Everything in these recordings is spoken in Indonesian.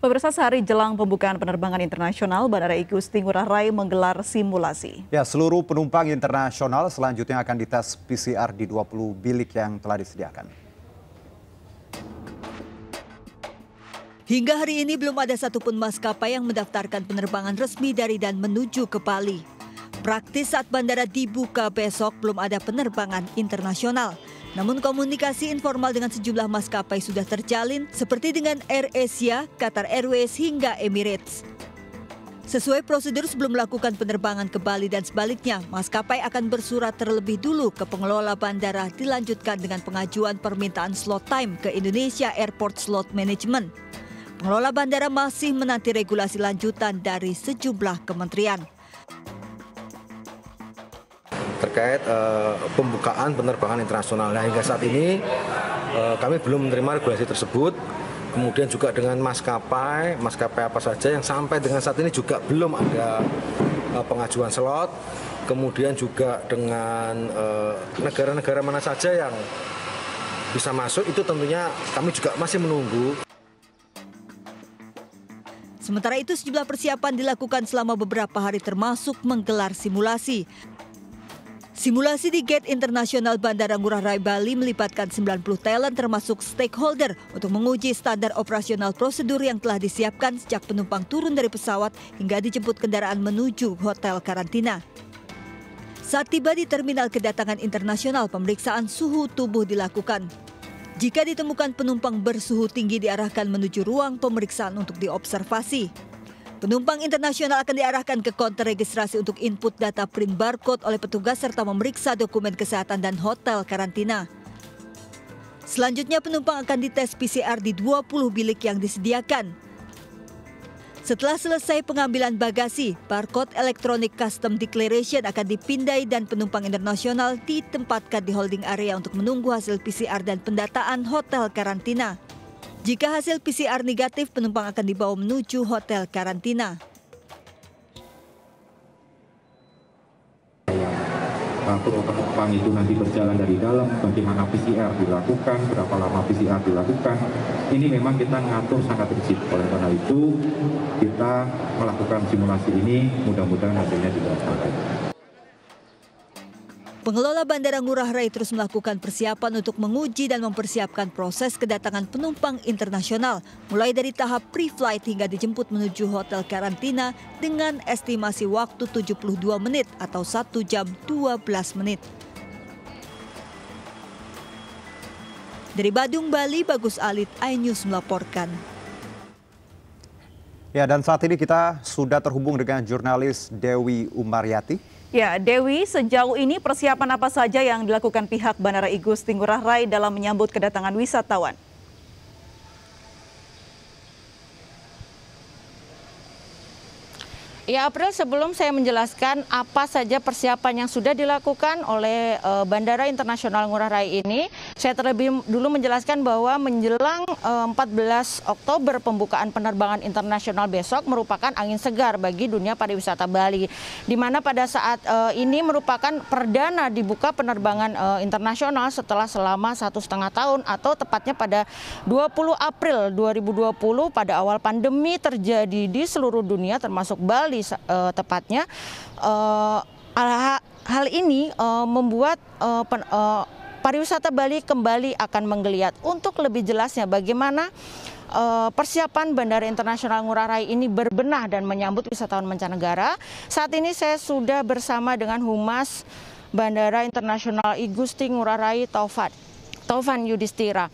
Pemirsa sehari jelang pembukaan penerbangan internasional, Bandara Igusti Ngurah Rai menggelar simulasi. Ya, seluruh penumpang internasional selanjutnya akan dites PCR di 20 bilik yang telah disediakan. Hingga hari ini belum ada satupun maskapai yang mendaftarkan penerbangan resmi dari dan menuju ke Bali. Praktis saat bandara dibuka besok belum ada penerbangan internasional. Namun komunikasi informal dengan sejumlah maskapai sudah terjalin seperti dengan Air Asia, Qatar Airways hingga Emirates. Sesuai prosedur sebelum melakukan penerbangan ke Bali dan sebaliknya, maskapai akan bersurat terlebih dulu ke pengelola bandara dilanjutkan dengan pengajuan permintaan slot time ke Indonesia Airport Slot Management. Pengelola bandara masih menanti regulasi lanjutan dari sejumlah kementerian terkait uh, pembukaan penerbangan internasional. Nah, hingga saat ini uh, kami belum menerima regulasi tersebut. Kemudian juga dengan maskapai, maskapai apa saja yang sampai dengan saat ini juga belum ada uh, pengajuan slot. Kemudian juga dengan negara -negara mana saja yang bisa masuk itu tentunya kami juga masih menunggu. Sementara itu sejumlah persiapan dilakukan selama beberapa hari termasuk menggelar simulasi. Simulasi di Gate Internasional Bandara Ngurah Rai Bali melibatkan 90 talent termasuk stakeholder untuk menguji standar operasional prosedur yang telah disiapkan sejak penumpang turun dari pesawat hingga dijemput kendaraan menuju hotel karantina. Saat tiba di terminal kedatangan internasional, pemeriksaan suhu tubuh dilakukan. Jika ditemukan penumpang bersuhu tinggi diarahkan menuju ruang pemeriksaan untuk diobservasi. Penumpang internasional akan diarahkan ke konter registrasi untuk input data print barcode oleh petugas serta memeriksa dokumen kesehatan dan hotel karantina. Selanjutnya penumpang akan dites PCR di 20 bilik yang disediakan. Setelah selesai pengambilan bagasi, barcode elektronik custom declaration akan dipindai dan penumpang internasional ditempatkan di holding area untuk menunggu hasil PCR dan pendataan hotel karantina. Jika hasil PCR negatif, penumpang akan dibawa menuju hotel karantina. Untuk penumpang itu nanti berjalan dari dalam, bagaimana PCR dilakukan, berapa lama PCR dilakukan. Ini memang kita ngatur sangat rigid. Oleh karena itu, kita melakukan simulasi ini, mudah-mudahan hasilnya tidak terlalu Pengelola Bandara Ngurah Rai terus melakukan persiapan untuk menguji dan mempersiapkan proses kedatangan penumpang internasional, mulai dari tahap pre-flight hingga dijemput menuju hotel karantina dengan estimasi waktu 72 menit atau 1 jam 12 menit. Dari Badung, Bali, Bagus Alit, iNews melaporkan. Ya, dan saat ini kita sudah terhubung dengan jurnalis Dewi Umaryati Ya, Dewi, sejauh ini persiapan apa saja yang dilakukan pihak Bandara Igusti Ngurah Rai dalam menyambut kedatangan wisatawan? Ya April, sebelum saya menjelaskan apa saja persiapan yang sudah dilakukan oleh eh, Bandara Internasional Ngurah Rai ini, saya terlebih dulu menjelaskan bahwa menjelang uh, eh, 14 Oktober pembukaan penerbangan internasional besok merupakan angin segar bagi dunia pariwisata Bali, di mana pada saat eh, ini merupakan perdana dibuka penerbangan internasional setelah selama satu setengah tahun atau tepatnya pada 20 April 2020 pada awal pandemi terjadi di seluruh dunia termasuk Bali uh, tepatnya. Uh, hal ini uh, membuat uh, pen, uh, pariwisata Bali kembali akan menggeliat. Untuk lebih jelasnya bagaimana persiapan Bandara Internasional Ngurah Rai ini berbenah dan menyambut wisatawan mancanegara, saat ini saya sudah bersama dengan Humas Bandara Internasional I Gusti Ngurah Rai Taufan. Taufan Yudhistira.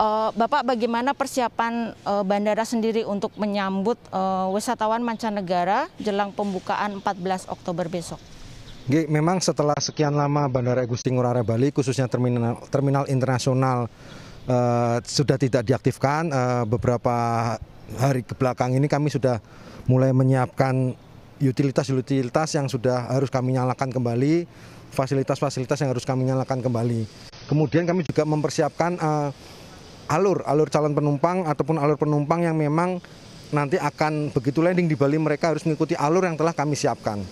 Eh, Bapak, bagaimana persiapan eh, bandara sendiri untuk menyambut eh, wisatawan mancanegara jelang pembukaan 14 Oktober besok? Memang setelah sekian lama Bandara Gusti Ngurah Rai Bali, khususnya terminal, terminal internasional uh, sudah tidak diaktifkan. Uh, beberapa hari kebelakang ini kami sudah mulai menyiapkan utilitas-utilitas yang sudah harus kami nyalakan kembali, fasilitas-fasilitas yang harus kami nyalakan kembali. Kemudian kami juga mempersiapkan uh, alur alur calon penumpang ataupun alur penumpang yang memang nanti akan begitu landing di Bali mereka harus mengikuti alur yang telah kami siapkan.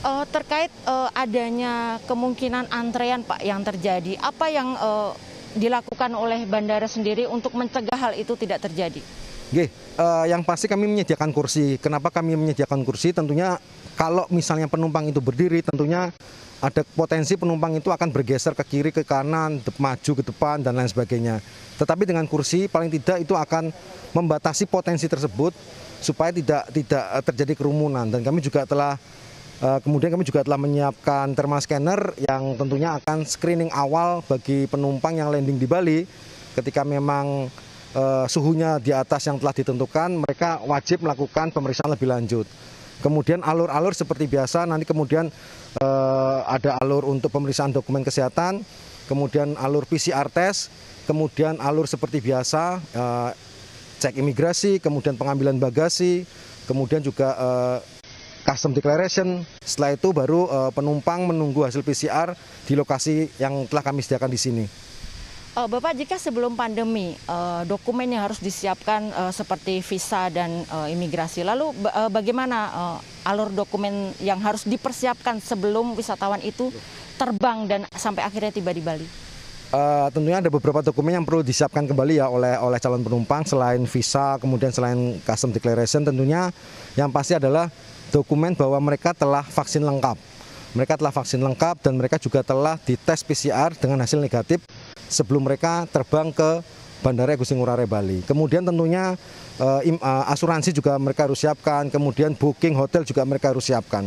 Uh, terkait uh, adanya kemungkinan antrean Pak yang terjadi, apa yang uh, dilakukan oleh bandara sendiri untuk mencegah hal itu tidak terjadi? Oke, uh, eh, yang pasti kami menyediakan kursi. Kenapa kami menyediakan kursi? Tentunya kalau misalnya penumpang itu berdiri, tentunya ada potensi penumpang itu akan bergeser ke kiri, ke kanan, maju ke depan dan lain sebagainya. Tetapi dengan kursi paling tidak itu akan membatasi potensi tersebut supaya tidak tidak eh, terjadi kerumunan. Dan kami juga telah eh, kemudian kami juga telah menyiapkan thermal scanner yang tentunya akan screening awal bagi penumpang yang landing di Bali ketika memang eh, suhunya di atas yang telah ditentukan, mereka wajib melakukan pemeriksaan lebih lanjut. Kemudian alur-alur seperti biasa, nanti kemudian eh, ada alur untuk pemeriksaan dokumen kesehatan, kemudian alur PCR test, kemudian alur seperti biasa, eh, cek imigrasi, kemudian pengambilan bagasi, kemudian juga eh, custom declaration. Setelah itu baru eh, penumpang menunggu hasil PCR di lokasi yang telah kami sediakan di sini. Uh, Bapak, jika sebelum pandemi uh, dokumen yang harus disiapkan uh, seperti visa dan uh, imigrasi, lalu uh, bagaimana uh, alur dokumen yang harus dipersiapkan sebelum wisatawan itu terbang dan sampai akhirnya tiba di Bali? Uh, tentunya ada beberapa dokumen yang perlu disiapkan kembali ya oleh oleh calon penumpang selain visa kemudian selain custom declaration tentunya yang pasti adalah dokumen bahwa mereka telah vaksin lengkap mereka telah vaksin lengkap dan mereka juga telah dites PCR dengan hasil negatif sebelum mereka terbang ke Bandara Igusti Ngurah Rai Bali. Kemudian tentunya eh, eh, asuransi juga mereka harus siapkan, kemudian booking hotel juga mereka harus siapkan.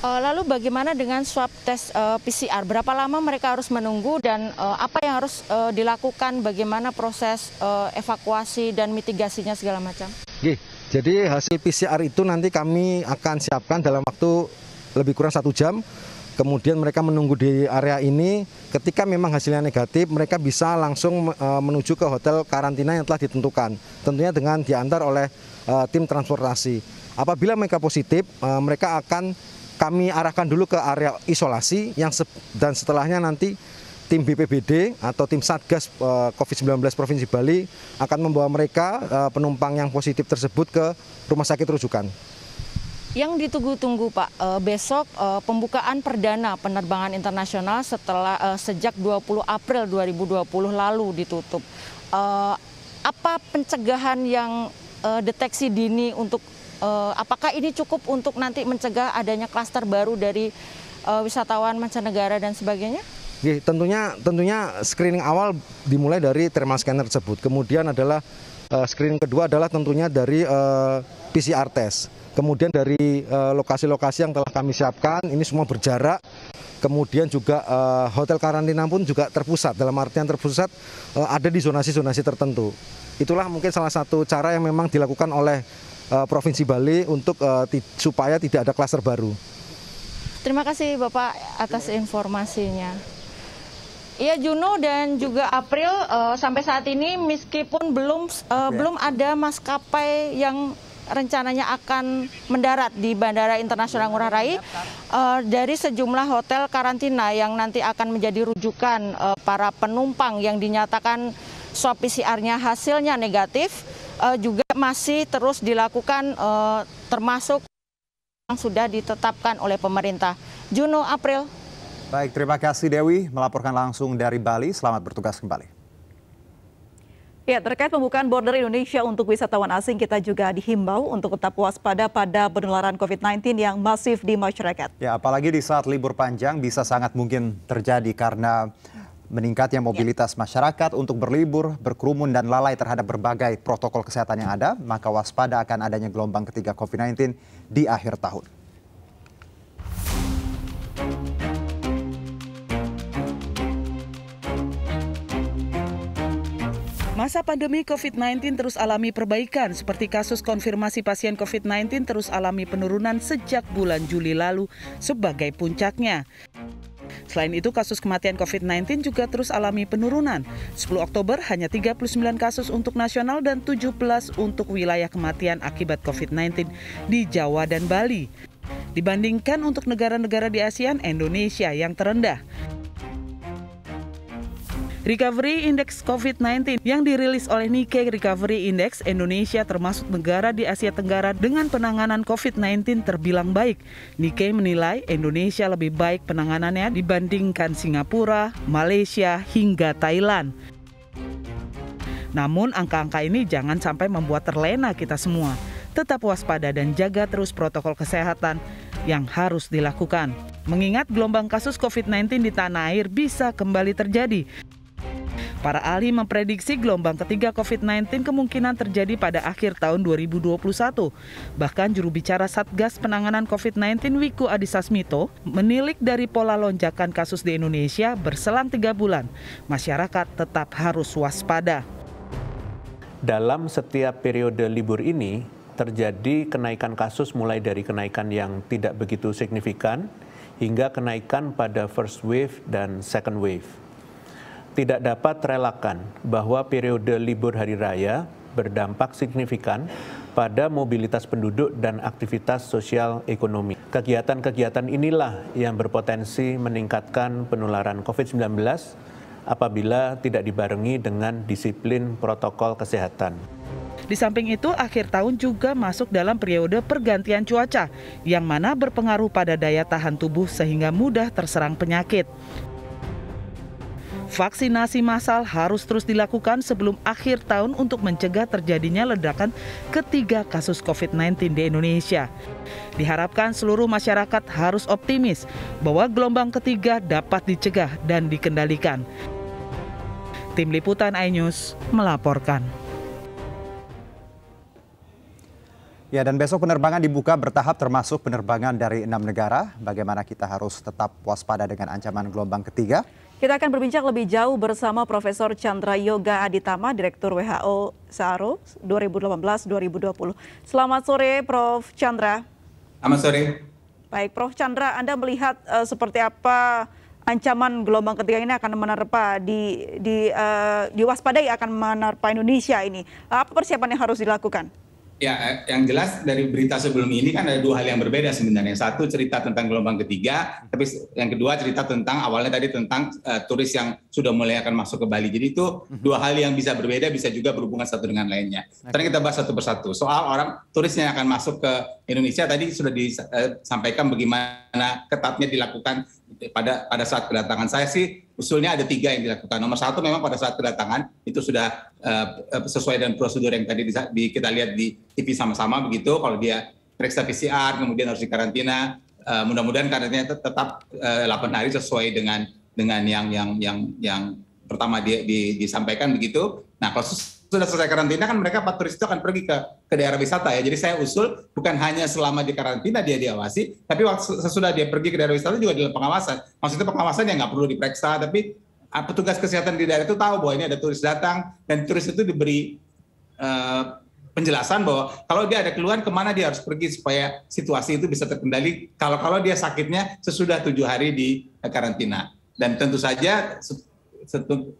Eh, lalu bagaimana dengan swab tes PCR? Berapa lama mereka harus menunggu dan apa yang harus dilakukan? Bagaimana proses evakuasi dan mitigasinya segala macam? Jadi hasil PCR itu nanti kami akan siapkan dalam waktu lebih kurang satu jam kemudian mereka menunggu di area ini ketika memang hasilnya negatif mereka bisa langsung e, menuju ke hotel karantina yang telah ditentukan tentunya dengan diantar oleh e, tim transportasi apabila mereka positif e, mereka akan kami arahkan dulu ke area isolasi yang dan setelahnya nanti tim BPBD atau tim Satgas COVID-19 Provinsi Bali akan membawa mereka penumpang yang positif tersebut ke rumah sakit rujukan. Yang ditunggu-tunggu Pak, eh, besok eh, pembukaan perdana penerbangan internasional setelah uh, sejak 20 April 2020 lalu ditutup. apa pencegahan yang deteksi dini untuk apakah ini cukup untuk nanti mencegah adanya klaster baru dari wisatawan mancanegara dan sebagainya? Ya, tentunya tentunya screening awal dimulai dari thermal scanner tersebut. Kemudian adalah screening kedua adalah tentunya dari PCR test Kemudian dari eh, lokasi-lokasi yang telah kami siapkan, ini semua berjarak. Kemudian juga eh, hotel karantina pun juga terpusat, dalam artian terpusat eh, ada di zonasi-zonasi tertentu. Itulah mungkin salah satu cara yang memang dilakukan oleh Provinsi Bali untuk supaya tidak ada klaster baru. Terima kasih Bapak atas informasinya. Iya Juno dan juga April uh, sampai saat ini meskipun belum uh, belum ada maskapai yang rencananya akan mendarat di Bandara Internasional Ngurah Rai uh, dari sejumlah hotel karantina yang nanti akan menjadi rujukan uh, para penumpang yang dinyatakan swab PCR-nya hasilnya negatif uh, juga masih terus dilakukan uh, termasuk yang sudah ditetapkan oleh pemerintah. Juno April. Baik, terima kasih Dewi melaporkan langsung dari Bali. Selamat bertugas kembali. Ya, terkait pembukaan border Indonesia untuk wisatawan asing, kita juga dihimbau untuk tetap waspada pada penularan COVID-19 yang masif di masyarakat. Ya, apalagi di saat libur panjang bisa sangat mungkin terjadi karena meningkatnya ya. mobilitas masyarakat untuk berlibur, berkerumun dan lalai terhadap berbagai protokol kesehatan yang ada, maka waspada akan adanya gelombang ketiga COVID-19 di akhir tahun. Masa pandemi COVID-19 terus alami perbaikan, seperti kasus konfirmasi pasien COVID-19 terus alami penurunan sejak bulan Juli lalu sebagai puncaknya. Selain itu, kasus kematian COVID-19 juga terus alami penurunan. 10 Oktober hanya 39 kasus untuk nasional dan 17 untuk wilayah kematian akibat COVID-19 di Jawa dan Bali. Dibandingkan untuk negara-negara di ASEAN, Indonesia yang terendah. Recovery Index COVID-19 yang dirilis oleh Nikkei Recovery Index, Indonesia termasuk negara di Asia Tenggara dengan penanganan COVID-19 terbilang baik. Nikkei menilai Indonesia lebih baik penanganannya dibandingkan Singapura, Malaysia, hingga Thailand. Namun angka-angka ini jangan sampai membuat terlena kita semua. Tetap waspada dan jaga terus protokol kesehatan yang harus dilakukan. Mengingat gelombang kasus COVID-19 di tanah air bisa kembali terjadi, Para ahli memprediksi gelombang ketiga COVID-19 kemungkinan terjadi pada akhir tahun 2021. Bahkan juru bicara Satgas Penanganan COVID-19 Wiku Adisasmito menilik dari pola lonjakan kasus di Indonesia berselang tiga bulan. Masyarakat tetap harus waspada. Dalam setiap periode libur ini, terjadi kenaikan kasus mulai dari kenaikan yang tidak begitu signifikan hingga kenaikan pada first wave dan second wave tidak dapat relakan bahwa periode libur hari raya berdampak signifikan pada mobilitas penduduk dan aktivitas sosial ekonomi. Kegiatan-kegiatan inilah yang berpotensi meningkatkan penularan COVID-19 apabila tidak dibarengi dengan disiplin protokol kesehatan. Di samping itu, akhir tahun juga masuk dalam periode pergantian cuaca, yang mana berpengaruh pada daya tahan tubuh sehingga mudah terserang penyakit. Vaksinasi massal harus terus dilakukan sebelum akhir tahun untuk mencegah terjadinya ledakan ketiga kasus COVID-19 di Indonesia. Diharapkan seluruh masyarakat harus optimis bahwa gelombang ketiga dapat dicegah dan dikendalikan. Tim Liputan iNews melaporkan. Ya, dan besok penerbangan dibuka bertahap termasuk penerbangan dari enam negara. Bagaimana kita harus tetap waspada dengan ancaman gelombang ketiga? Kita akan berbincang lebih jauh bersama Profesor Chandra Yoga Aditama, Direktur WHO SARO 2018-2020. Selamat sore, Prof. Chandra. Selamat sore. Baik, Prof. Chandra, Anda melihat uh, seperti apa ancaman gelombang ketiga ini akan menerpa di di uh, diwaspadai akan menerpa Indonesia ini. Apa persiapan yang harus dilakukan? Ya, eh, yang jelas dari berita sebelum ini kan ada dua hal yang berbeda sebenarnya. Satu cerita tentang gelombang ketiga, tapi yang kedua cerita tentang awalnya tadi tentang uh, turis yang sudah mulai akan masuk ke Bali. Jadi itu mhm. dua hal yang bisa berbeda, bisa juga berhubungan satu dengan lainnya. Sekarang kita bahas satu persatu. Soal orang turis yang akan masuk ke Indonesia tadi sudah disampaikan eh, bagaimana ketatnya dilakukan pada pada saat kedatangan saya sih usulnya ada tiga yang dilakukan. Nomor satu memang pada saat kedatangan itu sudah uh, sesuai dengan prosedur yang tadi di, di, kita lihat di TV sama-sama begitu. Kalau dia periksa PCR kemudian harus dikarantina. Uh, mudah-mudahan karantinanya tetap uh, 8 hari sesuai dengan dengan yang yang yang yang pertama di, di, disampaikan begitu. Nah kalau sudah selesai karantina kan mereka para turis itu akan pergi ke ke daerah wisata ya. Jadi saya usul bukan hanya selama di karantina dia diawasi, tapi waktu sesudah dia pergi ke daerah wisata juga dalam pengawasan. Maksudnya pengawasan yang nggak perlu diperiksa, tapi ah, petugas kesehatan di daerah itu tahu bahwa ini ada turis datang dan turis itu diberi uh, penjelasan bahwa kalau dia ada keluhan kemana dia harus pergi supaya situasi itu bisa terkendali kalau kalau dia sakitnya sesudah tujuh hari di eh, karantina dan tentu saja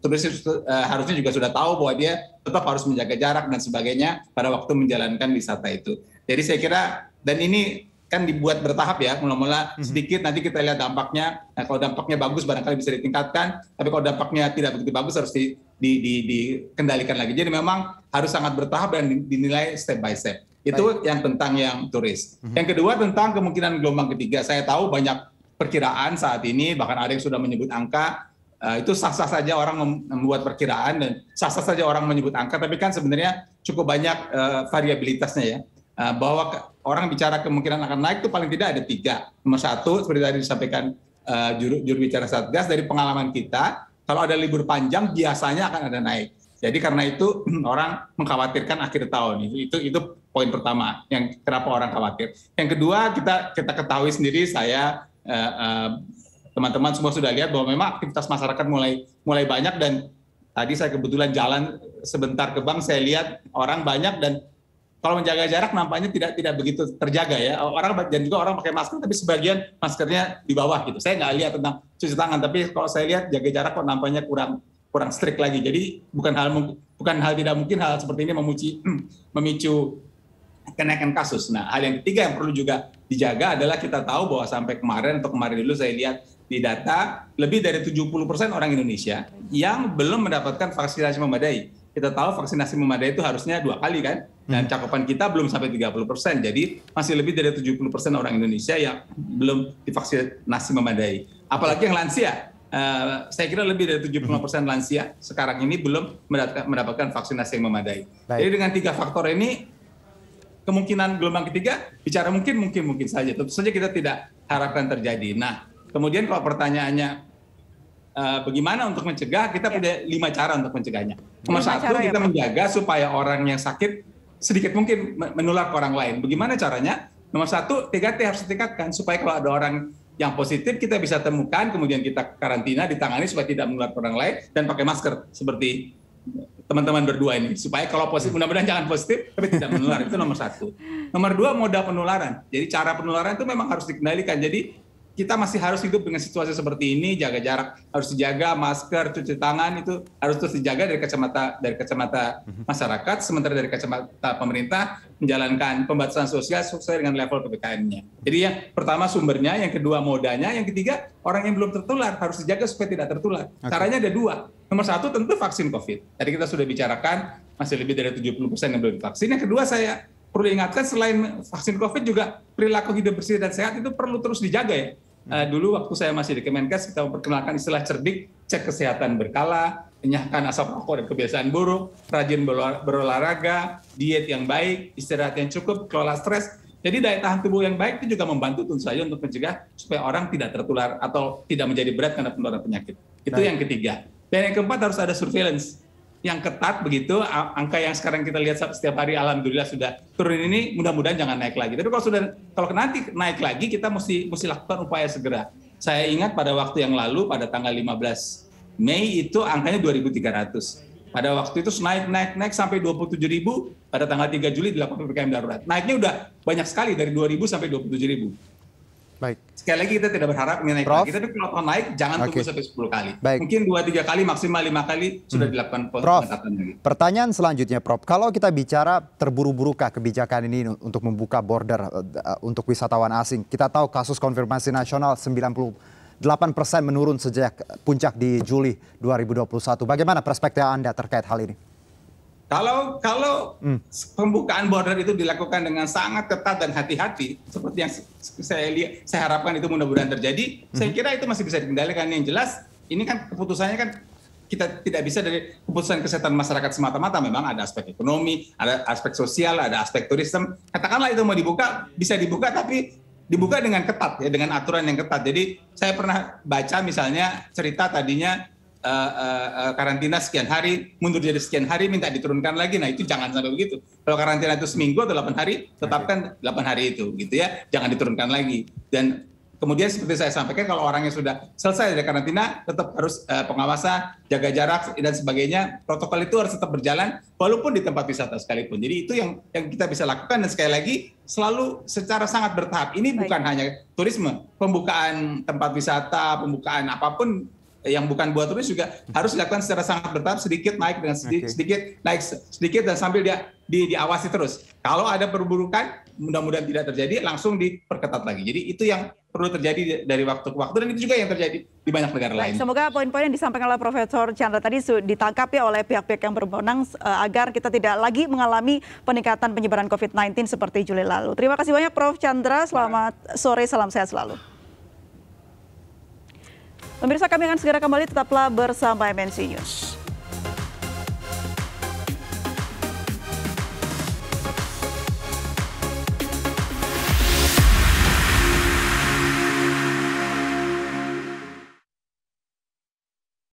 turis uh, harusnya juga sudah tahu bahwa dia tetap harus menjaga jarak dan sebagainya pada waktu menjalankan wisata itu. Jadi saya kira dan ini kan dibuat bertahap ya, mula-mula mhm. sedikit nanti kita lihat dampaknya. Nah, kalau dampaknya bagus barangkali bisa ditingkatkan, tapi kalau dampaknya tidak begitu bagus harus di, di, di, dikendalikan lagi. Jadi memang harus sangat bertahap dan dinilai step by step. Itu Baik. yang tentang yang turis. Mm-hmm. Yang kedua tentang kemungkinan gelombang ketiga. Saya tahu banyak perkiraan saat ini, bahkan ada yang sudah menyebut angka Eh, itu sah-sah saja orang membuat perkiraan dan sah-sah saja orang menyebut angka, tapi kan sebenarnya cukup banyak uh, variabilitasnya ya. Uh, bahwa orang bicara kemungkinan akan naik itu paling tidak ada tiga. Nomor satu, seperti tadi disampaikan uh, juru, juru bicara Satgas, dari pengalaman kita, kalau ada libur panjang biasanya akan ada naik. Jadi karena itu orang mengkhawatirkan akhir tahun. Itu itu, itu poin pertama yang kenapa orang khawatir. Yang kedua kita kita ketahui sendiri saya uh, uh, teman-teman semua sudah lihat bahwa memang aktivitas masyarakat mulai mulai banyak dan tadi saya kebetulan jalan sebentar ke bank saya lihat orang banyak dan kalau menjaga jarak nampaknya tidak tidak begitu terjaga ya orang dan juga orang pakai masker tapi sebagian maskernya di bawah gitu saya nggak lihat tentang cuci tangan tapi kalau saya lihat jaga jarak kok nampaknya kurang kurang strict lagi jadi bukan hal bukan hal tidak mungkin hal seperti ini memuji memicu kenaikan kasus. Nah, hal yang ketiga yang perlu juga dijaga adalah kita tahu bahwa sampai kemarin atau kemarin dulu saya lihat di data lebih dari 70% orang Indonesia yang belum mendapatkan vaksinasi memadai. Kita tahu vaksinasi memadai itu harusnya dua kali kan? Dan hmm. cakupan kita belum sampai 30%. Jadi masih lebih dari 70% orang Indonesia yang belum divaksinasi memadai. Apalagi yang lansia. Uh, saya kira lebih dari persen lansia sekarang ini belum mendapatkan, mendapatkan vaksinasi yang memadai. Baik. Jadi dengan tiga faktor ini kemungkinan gelombang ketiga bicara mungkin mungkin mungkin saja. Tentu saja kita tidak harapkan terjadi. Nah, Kemudian kalau pertanyaannya uh, bagaimana untuk mencegah, kita ya. punya lima cara untuk mencegahnya. Nomor satu, ya, kita ya, menjaga supaya orang yang sakit sedikit mungkin menular ke orang lain. Bagaimana caranya? Nomor satu, 3T harus ditingkatkan supaya kalau ada orang yang positif kita bisa temukan, kemudian kita karantina, ditangani supaya tidak menular ke orang lain, dan pakai masker seperti teman-teman berdua ini supaya kalau positif mudah-mudahan jangan positif tapi tidak menular itu nomor satu nomor dua moda penularan jadi cara penularan itu memang harus dikendalikan jadi kita masih harus hidup dengan situasi seperti ini, jaga jarak harus dijaga, masker, cuci tangan itu harus terus dijaga dari kacamata dari kacamata mhm. masyarakat, sementara dari kacamata pemerintah menjalankan pembatasan sosial sesuai dengan level ppkm-nya. Jadi yang pertama sumbernya, yang kedua modanya, yang ketiga orang yang belum tertular harus dijaga supaya tidak tertular. Caranya ada dua. Nomor satu tentu vaksin COVID. Tadi kita sudah bicarakan masih lebih dari 70 persen yang belum divaksin. Yang kedua saya perlu ingatkan selain vaksin COVID juga perilaku hidup bersih dan sehat itu perlu terus dijaga ya. Uh, dulu waktu saya masih di Kemenkes kita memperkenalkan istilah cerdik, cek kesehatan berkala, menyahkan asap rokok dan kebiasaan buruk, rajin berolahraga, diet yang baik, istirahat yang cukup, kelola stres. Jadi daya tahan tubuh yang baik itu juga membantu tentu saja untuk mencegah supaya orang tidak tertular atau tidak menjadi berat karena penularan penyakit. Itu nah. yang ketiga. Dan yang keempat harus ada surveillance yang ketat begitu, angka yang sekarang kita lihat setiap hari alhamdulillah sudah turun ini mudah-mudahan jangan naik lagi. Tapi kalau sudah kalau nanti naik lagi kita mesti mesti lakukan upaya segera. Saya ingat pada waktu yang lalu pada tanggal 15 Mei itu angkanya 2300. Pada waktu itu naik naik naik sampai 27.000 pada tanggal 3 Juli dilakukan PPKM darurat. Naiknya udah banyak sekali dari 2.000 sampai 27.000. Baik. Sekali lagi kita tidak berharap naik Prof. lagi, tapi kalau tahun naik jangan okay. tunggu sampai 10 kali. Baik. Mungkin 2 3 kali maksimal 5 kali sudah hmm. dilakukan Prof. lagi. Pertanyaan selanjutnya Prof, kalau kita bicara terburu-burukah kebijakan ini untuk membuka border eh, untuk wisatawan asing? Kita tahu kasus konfirmasi nasional 90 8 persen menurun sejak puncak di Juli 2021. Bagaimana perspektif Anda terkait hal ini? Kalau kalau hmm. pembukaan border itu dilakukan dengan sangat ketat dan hati-hati, seperti yang saya lihat, saya harapkan itu mudah-mudahan terjadi. Hmm. Saya kira itu masih bisa dikendalikan. Yang jelas, ini kan keputusannya kan kita tidak bisa dari keputusan kesehatan masyarakat semata-mata. Memang ada aspek ekonomi, ada aspek sosial, ada aspek turisme. Katakanlah itu mau dibuka, bisa dibuka, tapi dibuka dengan ketat ya, dengan aturan yang ketat. Jadi saya pernah baca misalnya cerita tadinya uh, uh, karantina sekian hari, mundur jadi sekian hari, minta diturunkan lagi. Nah itu jangan sampai begitu. Kalau karantina itu seminggu atau 8 hari, tetapkan 8 hari itu, gitu ya. Jangan diturunkan lagi. Dan kemudian seperti saya sampaikan, kalau orangnya sudah selesai dari karantina, tetap harus uh, pengawasan, jaga jarak dan sebagainya. Protokol itu harus tetap berjalan, walaupun di tempat wisata sekalipun. Jadi itu yang yang kita bisa lakukan dan sekali lagi selalu secara sangat bertahap. Ini Baik. bukan hanya turisme, pembukaan tempat wisata, pembukaan apapun yang bukan buat turis juga harus dilakukan secara sangat bertahap sedikit naik dengan sedikit, okay. sedikit naik sedikit dan sambil dia di, diawasi terus. Kalau ada perburukan mudah-mudahan tidak terjadi langsung diperketat lagi. Jadi itu yang perlu terjadi dari waktu ke waktu dan itu juga yang terjadi di banyak negara lain. Semoga poin-poin yang disampaikan oleh Profesor Chandra tadi ditangkap ya oleh pihak-pihak yang berwenang eh, agar kita tidak lagi mengalami peningkatan penyebaran COVID-19 seperti Juli lalu. Terima kasih banyak Prof Chandra, selamat sore, salam sehat selalu. Pemirsa kami akan segera kembali tetaplah bersama MNC News.